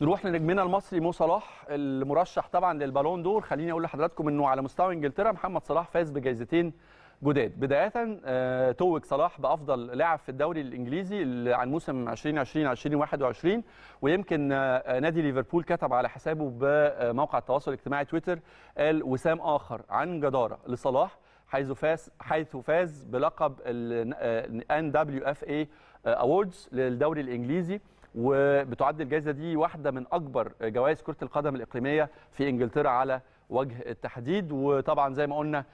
نروح لنجمنا المصري مو صلاح المرشح طبعا للبالون دور خليني اقول لحضراتكم انه على مستوى انجلترا محمد صلاح فاز بجائزتين جداد بدايه آه، توج صلاح بافضل لاعب في الدوري الانجليزي عن موسم 2020 2021 ويمكن آه، نادي ليفربول كتب على حسابه بموقع التواصل الاجتماعي تويتر قال وسام اخر عن جداره لصلاح حيث فاز حيث فاز بلقب ال ان دبليو اف اي اووردز للدوري الانجليزي وبتعد الجائزه دي واحده من اكبر جوائز كره القدم الاقليميه في انجلترا على وجه التحديد وطبعا زي ما قلنا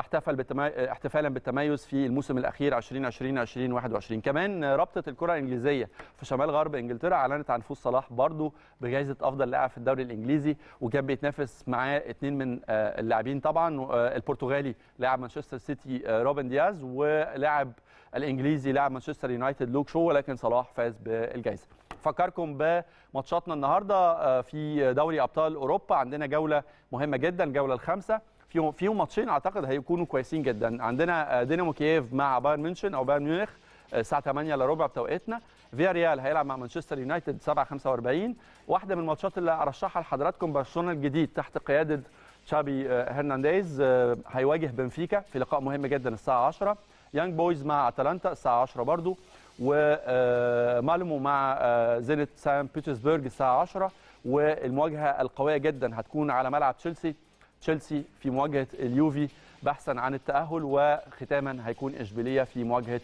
احتفل بالتمي... احتفالا بالتميز في الموسم الاخير 2020 2021 كمان رابطه الكره الانجليزيه في شمال غرب انجلترا اعلنت عن فوز صلاح برضو بجائزه افضل لاعب في الدوري الانجليزي وكان بيتنافس معاه اثنين من آه، اللاعبين طبعا آه، البرتغالي لاعب مانشستر سيتي آه، روبن دياز ولاعب الانجليزي لاعب مانشستر يونايتد لوك شو ولكن صلاح فاز بالجائزه فكركم بماتشاتنا النهارده في دوري ابطال اوروبا عندنا جوله مهمه جدا الجوله الخامسه فيهم فيهم ماتشين اعتقد هيكونوا كويسين جدا عندنا آه، دينامو كييف مع بايرن ميونخ او بايرن ميونخ آه، الساعه 8 الا ربع بتوقيتنا فيا ريال هيلعب مع مانشستر يونايتد 7 45 واحده من الماتشات اللي ارشحها لحضراتكم برشلونه الجديد تحت قياده تشابي آه، هرنانديز هيواجه بنفيكا في لقاء مهم جدا الساعه 10 يانج بويز مع اتلانتا الساعه 10 برضو ومالمو مع زينت سان بيترسبرج الساعه 10 والمواجهه القويه جدا هتكون على ملعب تشيلسي تشيلسي في مواجهه اليوفي بحثا عن التاهل وختاما هيكون اشبيليه في مواجهه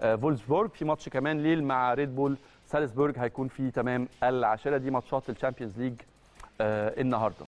آه، فولسبورج في ماتش كمان ليل مع ريد بول سالزبورج هيكون في تمام العاشره دي ماتشات الشامبيونز ليج آه، النهارده